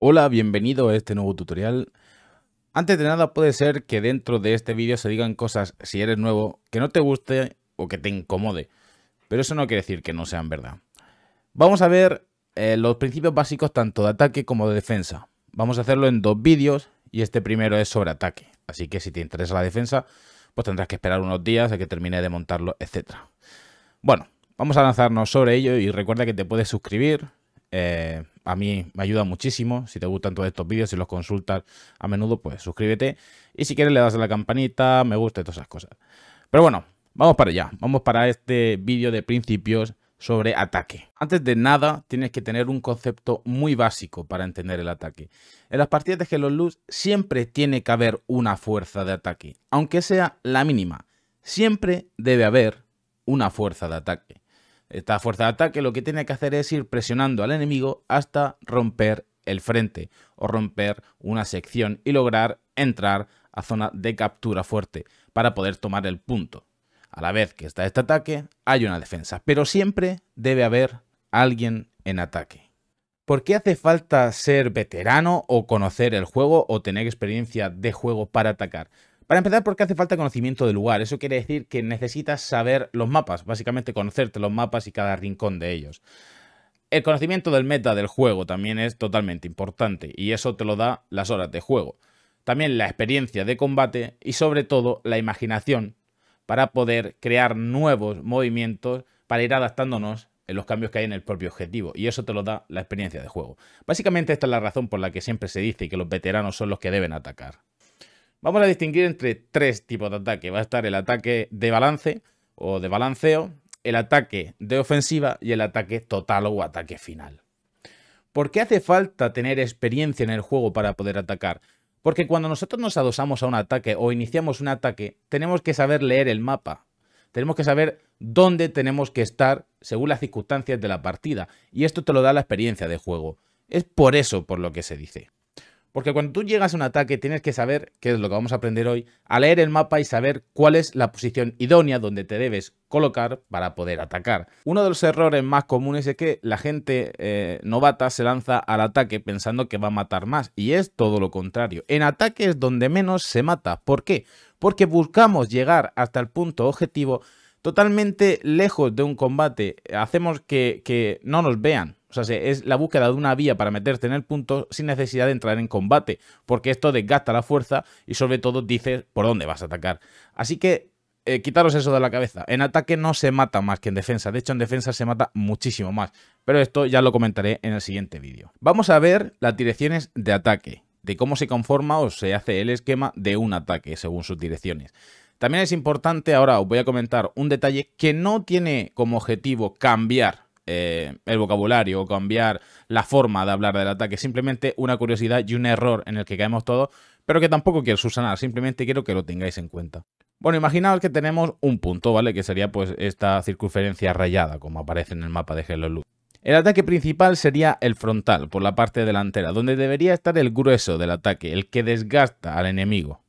Hola, bienvenido a este nuevo tutorial. Antes de nada puede ser que dentro de este vídeo se digan cosas, si eres nuevo, que no te guste o que te incomode, pero eso no quiere decir que no sean verdad. Vamos a ver eh, los principios básicos tanto de ataque como de defensa. Vamos a hacerlo en dos vídeos y este primero es sobre ataque, así que si te interesa la defensa, pues tendrás que esperar unos días a que termine de montarlo, etc. Bueno, vamos a lanzarnos sobre ello y recuerda que te puedes suscribir, eh, a mí me ayuda muchísimo. Si te gustan todos estos vídeos, si los consultas a menudo, pues suscríbete. Y si quieres le das a la campanita, me gusta y todas esas cosas. Pero bueno, vamos para allá. Vamos para este vídeo de principios sobre ataque. Antes de nada, tienes que tener un concepto muy básico para entender el ataque. En las partidas de Hello Luz siempre tiene que haber una fuerza de ataque, aunque sea la mínima. Siempre debe haber una fuerza de ataque. Esta fuerza de ataque lo que tiene que hacer es ir presionando al enemigo hasta romper el frente o romper una sección y lograr entrar a zona de captura fuerte para poder tomar el punto. A la vez que está este ataque, hay una defensa, pero siempre debe haber alguien en ataque. ¿Por qué hace falta ser veterano o conocer el juego o tener experiencia de juego para atacar? Para empezar, porque hace falta conocimiento del lugar. Eso quiere decir que necesitas saber los mapas, básicamente conocerte los mapas y cada rincón de ellos. El conocimiento del meta del juego también es totalmente importante y eso te lo da las horas de juego. También la experiencia de combate y sobre todo la imaginación para poder crear nuevos movimientos para ir adaptándonos en los cambios que hay en el propio objetivo y eso te lo da la experiencia de juego. Básicamente esta es la razón por la que siempre se dice que los veteranos son los que deben atacar. Vamos a distinguir entre tres tipos de ataque. Va a estar el ataque de balance o de balanceo, el ataque de ofensiva y el ataque total o ataque final. ¿Por qué hace falta tener experiencia en el juego para poder atacar? Porque cuando nosotros nos adosamos a un ataque o iniciamos un ataque, tenemos que saber leer el mapa. Tenemos que saber dónde tenemos que estar según las circunstancias de la partida. Y esto te lo da la experiencia de juego. Es por eso por lo que se dice. Porque cuando tú llegas a un ataque tienes que saber, que es lo que vamos a aprender hoy, a leer el mapa y saber cuál es la posición idónea donde te debes colocar para poder atacar. Uno de los errores más comunes es que la gente eh, novata se lanza al ataque pensando que va a matar más y es todo lo contrario. En ataques donde menos se mata. ¿Por qué? Porque buscamos llegar hasta el punto objetivo totalmente lejos de un combate. Hacemos que no nos vean o sea, es la búsqueda de una vía para meterte en el punto sin necesidad de entrar en combate, porque esto desgasta la fuerza y sobre todo dices por dónde vas a atacar. Así que eh, quitaros eso de la cabeza. En ataque no se mata más que en defensa. De hecho, en defensa se mata muchísimo más. Pero esto ya lo comentaré en el siguiente vídeo. Vamos a ver las direcciones de ataque, de cómo se conforma o se hace el esquema de un ataque según sus direcciones. También es importante, ahora os voy a comentar un detalle que no tiene como objetivo cambiar eh, el vocabulario o cambiar la forma de hablar del ataque. Simplemente una curiosidad y un error en el que caemos todos, pero que tampoco quiero subsanar. Simplemente quiero que lo tengáis en cuenta. Bueno, imaginaos que tenemos un punto, ¿vale? Que sería pues esta circunferencia rayada, como aparece en el mapa de Hello Loop. El ataque principal sería el frontal, por la parte delantera, donde debería estar el grueso del ataque, el que desgasta al enemigo.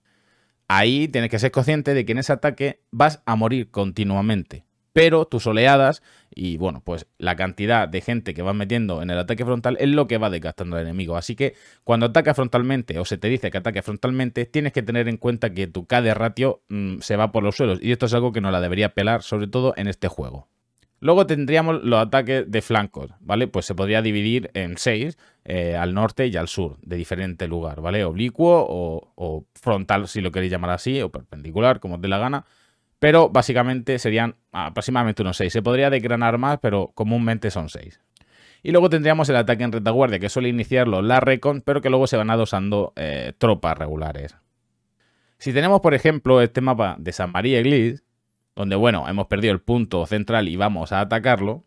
Ahí tienes que ser consciente de que en ese ataque vas a morir continuamente pero tus oleadas y bueno, pues la cantidad de gente que vas metiendo en el ataque frontal es lo que va desgastando al enemigo. Así que cuando ataca frontalmente o se te dice que ataque frontalmente, tienes que tener en cuenta que tu K de ratio mm, se va por los suelos y esto es algo que no la debería pelar, sobre todo en este juego. Luego tendríamos los ataques de flancos, ¿vale? Pues se podría dividir en seis, eh, al norte y al sur, de diferente lugar, ¿vale? Oblicuo o, o frontal, si lo queréis llamar así, o perpendicular, como os dé la gana pero básicamente serían aproximadamente unos 6. Se podría degranar más, pero comúnmente son 6. Y luego tendríamos el ataque en retaguardia, que suele iniciarlo la Recon, pero que luego se van adosando eh, tropas regulares. Si tenemos, por ejemplo, este mapa de San María Eglis, donde, bueno, hemos perdido el punto central y vamos a atacarlo,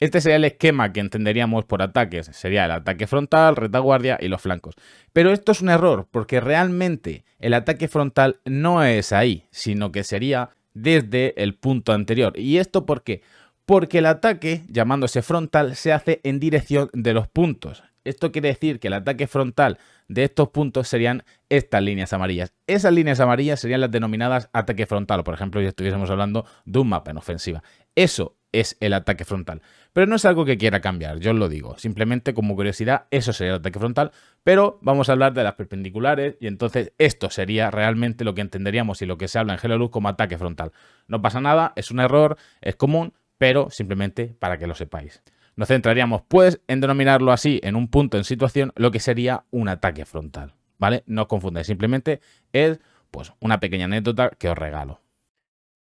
este sería el esquema que entenderíamos por ataques. Sería el ataque frontal, retaguardia y los flancos. Pero esto es un error, porque realmente el ataque frontal no es ahí, sino que sería desde el punto anterior. ¿Y esto por qué? Porque el ataque, llamándose frontal, se hace en dirección de los puntos. Esto quiere decir que el ataque frontal de estos puntos serían estas líneas amarillas. Esas líneas amarillas serían las denominadas ataque frontal, por ejemplo, si estuviésemos hablando de un mapa en ofensiva. Eso es el ataque frontal. Pero no es algo que quiera cambiar, yo os lo digo. Simplemente como curiosidad, eso sería el ataque frontal, pero vamos a hablar de las perpendiculares y entonces esto sería realmente lo que entenderíamos y lo que se habla en Hello Luz como ataque frontal. No pasa nada, es un error, es común, pero simplemente para que lo sepáis. Nos centraríamos pues en denominarlo así en un punto en situación lo que sería un ataque frontal, ¿vale? No os confundáis, simplemente es pues una pequeña anécdota que os regalo.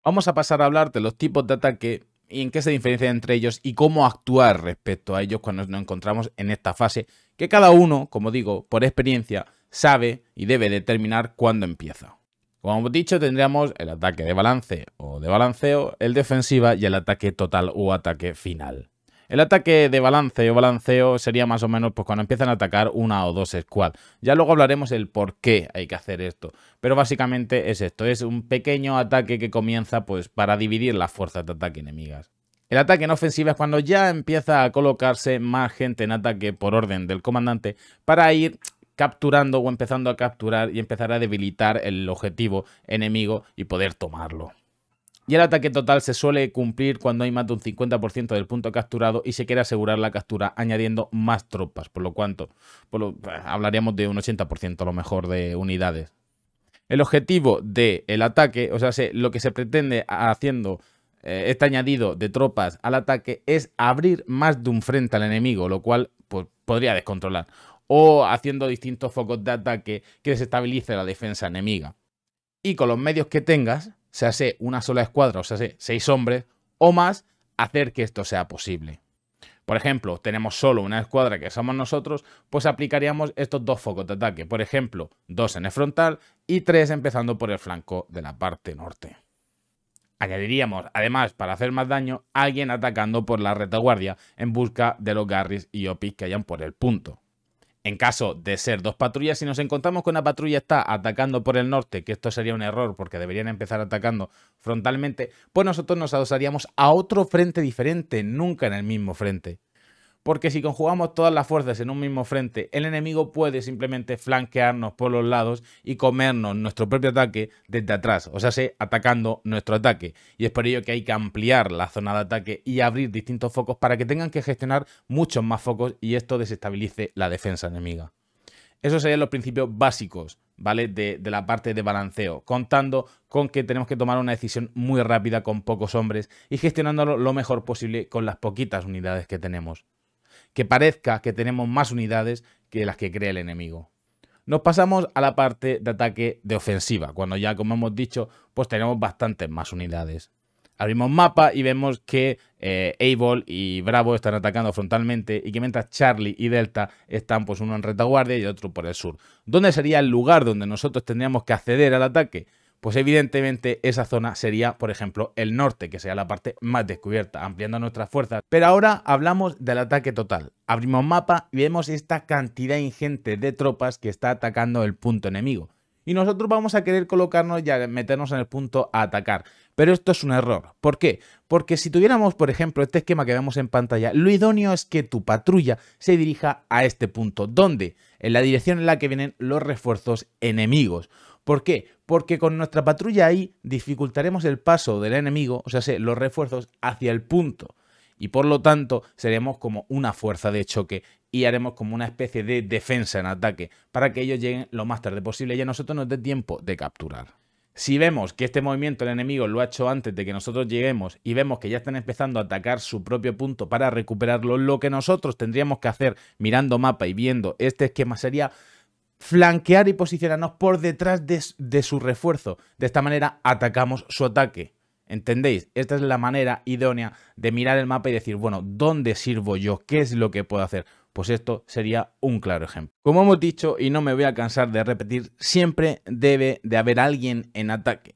Vamos a pasar a hablar de los tipos de ataque y en qué se diferencia entre ellos y cómo actuar respecto a ellos cuando nos encontramos en esta fase que cada uno, como digo, por experiencia, sabe y debe determinar cuándo empieza. Como hemos dicho, tendríamos el ataque de balance o de balanceo, el defensiva y el ataque total o ataque final. El ataque de balance o balanceo sería más o menos pues, cuando empiezan a atacar una o dos squads. Ya luego hablaremos el por qué hay que hacer esto. Pero básicamente es esto, es un pequeño ataque que comienza pues, para dividir las fuerzas de ataque enemigas. El ataque en ofensiva es cuando ya empieza a colocarse más gente en ataque por orden del comandante para ir capturando o empezando a capturar y empezar a debilitar el objetivo enemigo y poder tomarlo y el ataque total se suele cumplir cuando hay más de un 50% del punto capturado y se quiere asegurar la captura añadiendo más tropas, por lo cuanto hablaríamos de un 80% a lo mejor de unidades. El objetivo del ataque, o sea, lo que se pretende haciendo eh, este añadido de tropas al ataque es abrir más de un frente al enemigo, lo cual pues, podría descontrolar, o haciendo distintos focos de ataque que desestabilice la defensa enemiga. Y con los medios que tengas, se hace una sola escuadra, o sea, seis hombres o más, hacer que esto sea posible. Por ejemplo, tenemos solo una escuadra que somos nosotros, pues aplicaríamos estos dos focos de ataque. Por ejemplo, dos en el frontal y tres empezando por el flanco de la parte norte. Añadiríamos, además, para hacer más daño, alguien atacando por la retaguardia en busca de los garris y opis que hayan por el punto. En caso de ser dos patrullas, si nos encontramos que una patrulla está atacando por el norte, que esto sería un error porque deberían empezar atacando frontalmente, pues nosotros nos adosaríamos a otro frente diferente, nunca en el mismo frente porque si conjugamos todas las fuerzas en un mismo frente, el enemigo puede simplemente flanquearnos por los lados y comernos nuestro propio ataque desde atrás, o sea, se atacando nuestro ataque. Y es por ello que hay que ampliar la zona de ataque y abrir distintos focos para que tengan que gestionar muchos más focos y esto desestabilice la defensa enemiga. Esos serían los principios básicos, ¿vale? De, de, la parte de balanceo, contando con que tenemos que tomar una decisión muy rápida con pocos hombres y gestionándolo lo mejor posible con las poquitas unidades que tenemos que parezca que tenemos más unidades que las que cree el enemigo. Nos pasamos a la parte de ataque de ofensiva, cuando ya, como hemos dicho, pues tenemos bastantes más unidades. Abrimos mapa y vemos que eh, y Bravo están atacando frontalmente y que mientras Charlie y Delta están pues uno en retaguardia y otro por el sur. ¿Dónde sería el lugar donde nosotros tendríamos que acceder al ataque? Pues evidentemente esa zona sería, por ejemplo, el norte, que sea la parte más descubierta, ampliando nuestras fuerzas. Pero ahora hablamos del ataque total. Abrimos mapa y vemos esta cantidad ingente de tropas que está atacando el punto enemigo. Y nosotros vamos a querer colocarnos y meternos en el punto a atacar. Pero esto es un error. ¿Por qué? Porque si tuviéramos, por ejemplo, este esquema que vemos en pantalla, lo idóneo es que tu patrulla se dirija a este punto, ¿Dónde? en la dirección en la que vienen los refuerzos enemigos. ¿Por qué? porque con nuestra patrulla ahí dificultaremos el paso del enemigo, o sea, los refuerzos, hacia el punto. Y por lo tanto, seremos como una fuerza de choque y haremos como una especie de defensa en ataque para que ellos lleguen lo más tarde posible y a nosotros nos dé tiempo de capturar. Si vemos que este movimiento el enemigo lo ha hecho antes de que nosotros lleguemos y vemos que ya están empezando a atacar su propio punto para recuperarlo, lo que nosotros tendríamos que hacer mirando mapa y viendo este esquema sería flanquear y posicionarnos por detrás de, su refuerzo. De esta manera atacamos su ataque. ¿Entendéis? Esta es la manera idónea de mirar el mapa y decir, bueno, ¿dónde sirvo yo? ¿Qué es lo que puedo hacer? Pues esto sería un claro ejemplo. Como hemos dicho, y no me voy a cansar de repetir, siempre debe de haber alguien en ataque.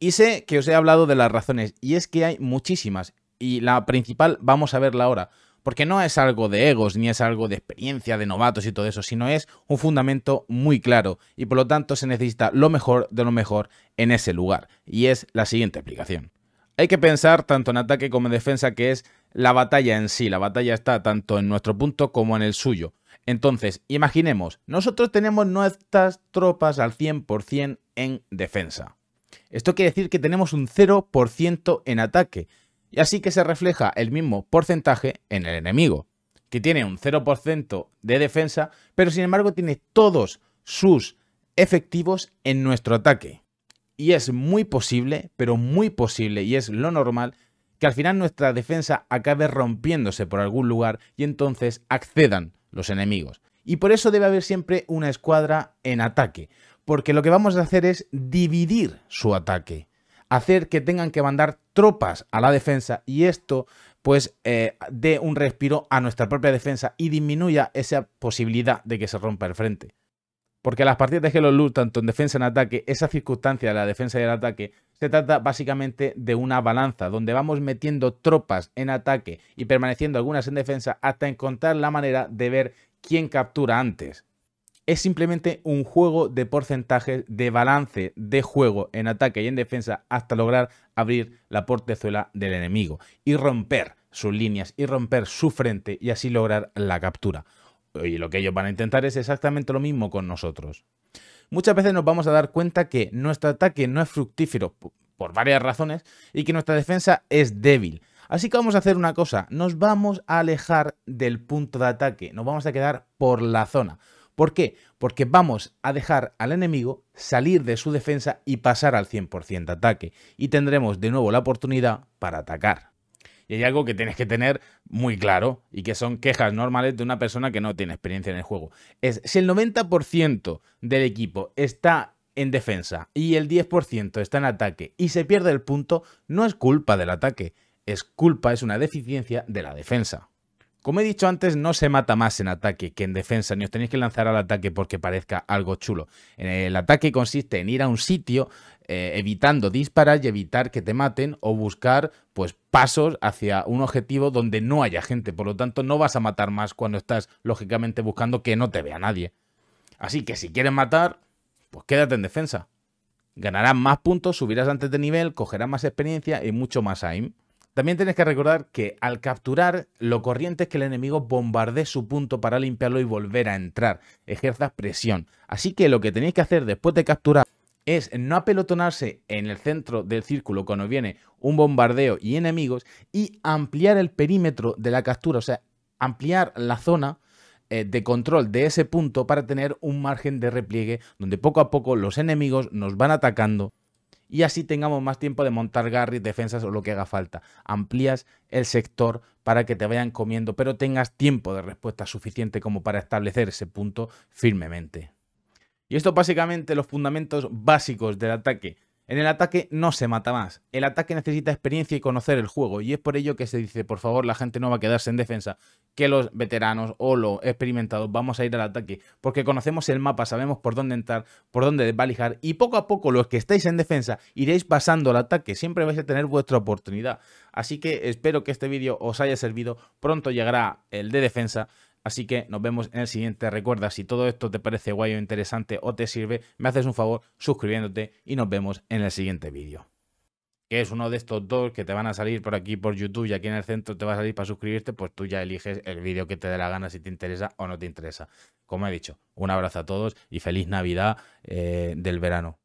Y sé que os he hablado de las razones, y es que hay muchísimas, y la principal vamos a verla ahora. Porque no es algo de egos, ni es algo de experiencia, de novatos y todo eso, sino es un fundamento muy claro y por lo tanto se necesita lo mejor de lo mejor en ese lugar. Y es la siguiente explicación. Hay que pensar tanto en ataque como en defensa, que es la batalla en sí. La batalla está tanto en nuestro punto como en el suyo. Entonces, imaginemos, nosotros tenemos nuestras tropas al 100% en defensa. Esto quiere decir que tenemos un 0% en ataque y así que se refleja el mismo porcentaje en el enemigo, que tiene un 0% de defensa, pero sin embargo tiene todos sus efectivos en nuestro ataque. Y es muy posible, pero muy posible, y es lo normal, que al final nuestra defensa acabe rompiéndose por algún lugar y entonces accedan los enemigos. Y por eso debe haber siempre una escuadra en ataque, porque lo que vamos a hacer es dividir su ataque hacer que tengan que mandar tropas a la defensa y esto pues eh, dé un respiro a nuestra propia defensa y disminuya esa posibilidad de que se rompa el frente. Porque las partidas de los Loot, tanto en defensa en ataque, esa circunstancia de la defensa y el ataque, se trata básicamente de una balanza, donde vamos metiendo tropas en ataque y permaneciendo algunas en defensa hasta encontrar la manera de ver quién captura antes es simplemente un juego de porcentajes de balance de juego en ataque y en defensa hasta lograr abrir la portezuela del enemigo y romper sus líneas y romper su frente y así lograr la captura. Y lo que ellos van a intentar es exactamente lo mismo con nosotros. Muchas veces nos vamos a dar cuenta que nuestro ataque no es fructífero por varias razones y que nuestra defensa es débil. Así que vamos a hacer una cosa, nos vamos a alejar del punto de ataque, nos vamos a quedar por la zona. ¿Por qué? Porque vamos a dejar al enemigo salir de su defensa y pasar al 100% de ataque. Y tendremos de nuevo la oportunidad para atacar. Y hay algo que tienes que tener muy claro y que son quejas normales de una persona que no tiene experiencia en el juego. Es si el 90% del equipo está en defensa y el 10% está en ataque y se pierde el punto, no es culpa del ataque, es culpa, es una deficiencia de la defensa. Como he dicho antes, no se mata más en ataque que en defensa, ni os tenéis que lanzar al ataque porque parezca algo chulo. Eh, el ataque consiste en ir a un sitio eh, evitando disparar y evitar que te maten o buscar pues pasos hacia un objetivo donde no haya gente. Por lo tanto, no vas a matar más cuando estás lógicamente buscando que no te vea nadie. Así que si quieres matar, pues quédate en defensa. Ganarás más puntos, subirás antes de nivel, cogerás más experiencia y mucho más aim. También tienes que recordar que al capturar, lo corriente es que el enemigo bombardee su punto para limpiarlo y volver a entrar. ejerza presión. Así que lo que tenéis que hacer después de capturar es no apelotonarse en el centro del círculo cuando viene un bombardeo y enemigos y ampliar el perímetro de la captura, o sea, ampliar la zona eh, de control de ese punto para tener un margen de repliegue donde poco a poco los enemigos nos van atacando y así tengamos más tiempo de montar garris, defensas o lo que haga falta. Amplías el sector para que te vayan comiendo, pero tengas tiempo de respuesta suficiente como para establecer ese punto firmemente. Y esto básicamente los fundamentos básicos del ataque en el ataque no se mata más. El ataque necesita experiencia y conocer el juego. Y es por ello que se dice, por favor, la gente no va a quedarse en defensa. Que los veteranos o los experimentados vamos a ir al ataque. Porque conocemos el mapa, sabemos por dónde entrar, por dónde desvalijar. Y poco a poco los que estáis en defensa iréis pasando al ataque. Siempre vais a tener vuestra oportunidad. Así que espero que este vídeo os haya servido. Pronto llegará el de defensa. Así que nos vemos en el siguiente. Recuerda, si todo esto te parece guay o interesante o te sirve, me haces un favor suscribiéndote y nos vemos en el siguiente vídeo. Que es uno de estos dos que te van a salir por aquí por YouTube y aquí en el centro te va a salir para suscribirte, pues tú ya eliges el vídeo que te dé la gana si te interesa o no te interesa. Como he dicho, un abrazo a todos y feliz Navidad eh, del verano.